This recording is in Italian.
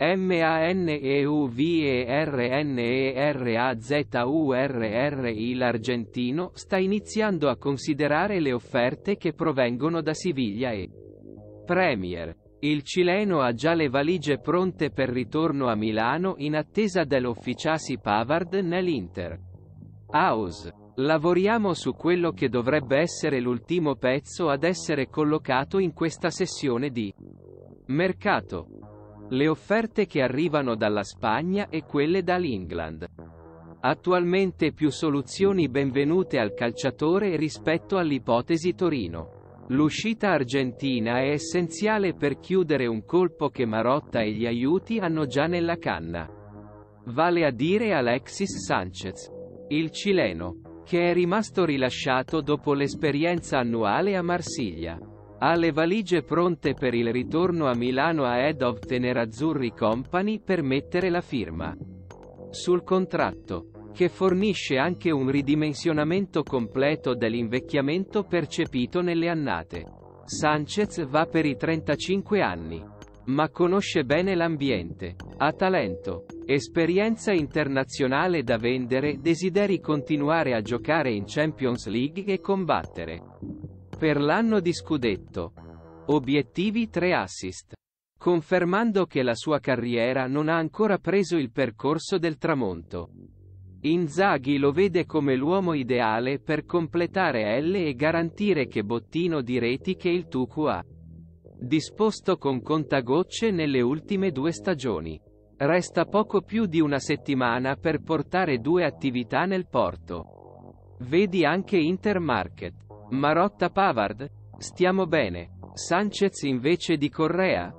MANEUVERNERAZURRI l'argentino sta iniziando a considerare le offerte che provengono da Siviglia e Premier. Il cileno ha già le valigie pronte per ritorno a Milano in attesa dell'officiasi Pavard nell'Inter. House. Lavoriamo su quello che dovrebbe essere l'ultimo pezzo ad essere collocato in questa sessione di mercato le offerte che arrivano dalla Spagna e quelle dall'England. Attualmente più soluzioni benvenute al calciatore rispetto all'ipotesi Torino. L'uscita argentina è essenziale per chiudere un colpo che Marotta e gli aiuti hanno già nella canna. Vale a dire Alexis Sanchez. Il cileno, che è rimasto rilasciato dopo l'esperienza annuale a Marsiglia. Ha le valigie pronte per il ritorno a Milano a Head of Tenerazzurri Company per mettere la firma sul contratto, che fornisce anche un ridimensionamento completo dell'invecchiamento percepito nelle annate. Sanchez va per i 35 anni, ma conosce bene l'ambiente, ha talento, esperienza internazionale da vendere, desideri continuare a giocare in Champions League e combattere. Per l'anno di scudetto. Obiettivi 3 assist. Confermando che la sua carriera non ha ancora preso il percorso del tramonto. Inzaghi lo vede come l'uomo ideale per completare L e garantire che bottino di reti che il Tuku ha. Disposto con contagocce nelle ultime due stagioni. Resta poco più di una settimana per portare due attività nel porto. Vedi anche Intermarket. Marotta Pavard? Stiamo bene. Sanchez invece di Correa?